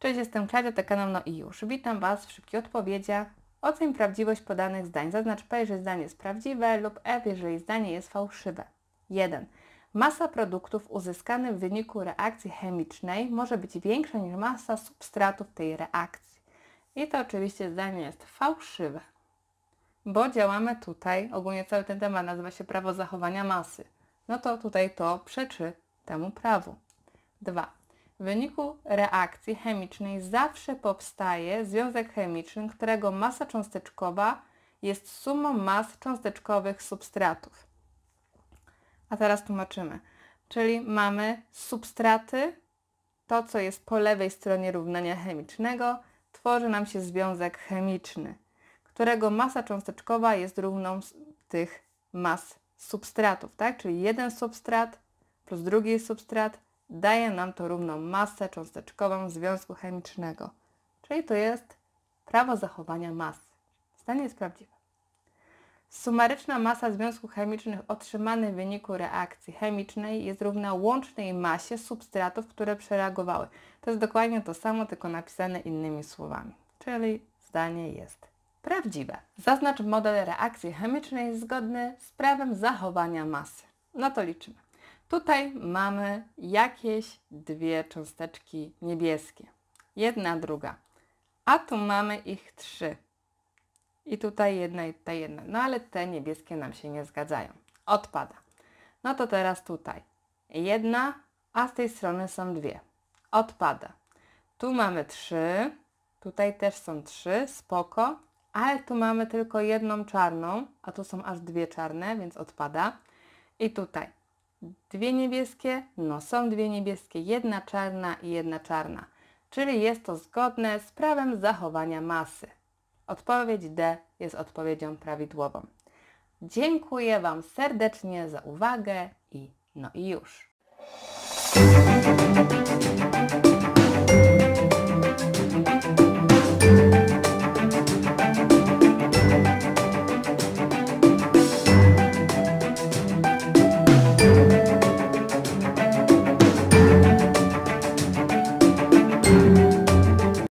Cześć, jestem Klaudia, to No i już. Witam Was w szybkich odpowiedziach. Oceń prawdziwość podanych zdań. Zaznacz P, jeżeli zdanie jest prawdziwe lub F, jeżeli zdanie jest fałszywe. 1. Masa produktów uzyskanych w wyniku reakcji chemicznej może być większa niż masa substratów tej reakcji. I to oczywiście zdanie jest fałszywe, bo działamy tutaj, ogólnie cały ten temat nazywa się prawo zachowania masy. No to tutaj to przeczy temu prawu. 2. W wyniku reakcji chemicznej zawsze powstaje związek chemiczny, którego masa cząsteczkowa jest sumą mas cząsteczkowych substratów. A teraz tłumaczymy. Czyli mamy substraty, to co jest po lewej stronie równania chemicznego, tworzy nam się związek chemiczny, którego masa cząsteczkowa jest równą tych mas substratów, tak? Czyli jeden substrat plus drugi substrat daje nam to równą masę cząsteczkową związku chemicznego, czyli to jest prawo zachowania masy. Zdanie jest prawdziwe. Sumaryczna masa związków chemicznych otrzymanych w wyniku reakcji chemicznej jest równa łącznej masie substratów, które przereagowały. To jest dokładnie to samo, tylko napisane innymi słowami. Czyli zdanie jest prawdziwe. Zaznacz model reakcji chemicznej zgodny z prawem zachowania masy. No to liczymy. Tutaj mamy jakieś dwie cząsteczki niebieskie. Jedna, druga. A tu mamy ich trzy. I tutaj jedna i tutaj jedna. No ale te niebieskie nam się nie zgadzają. Odpada. No to teraz tutaj. Jedna, a z tej strony są dwie. Odpada. Tu mamy trzy. Tutaj też są trzy. Spoko. Ale tu mamy tylko jedną czarną, a tu są aż dwie czarne, więc odpada. I tutaj dwie niebieskie? No są dwie niebieskie, jedna czarna i jedna czarna, czyli jest to zgodne z prawem zachowania masy. Odpowiedź D jest odpowiedzią prawidłową. Dziękuję Wam serdecznie za uwagę i no i już.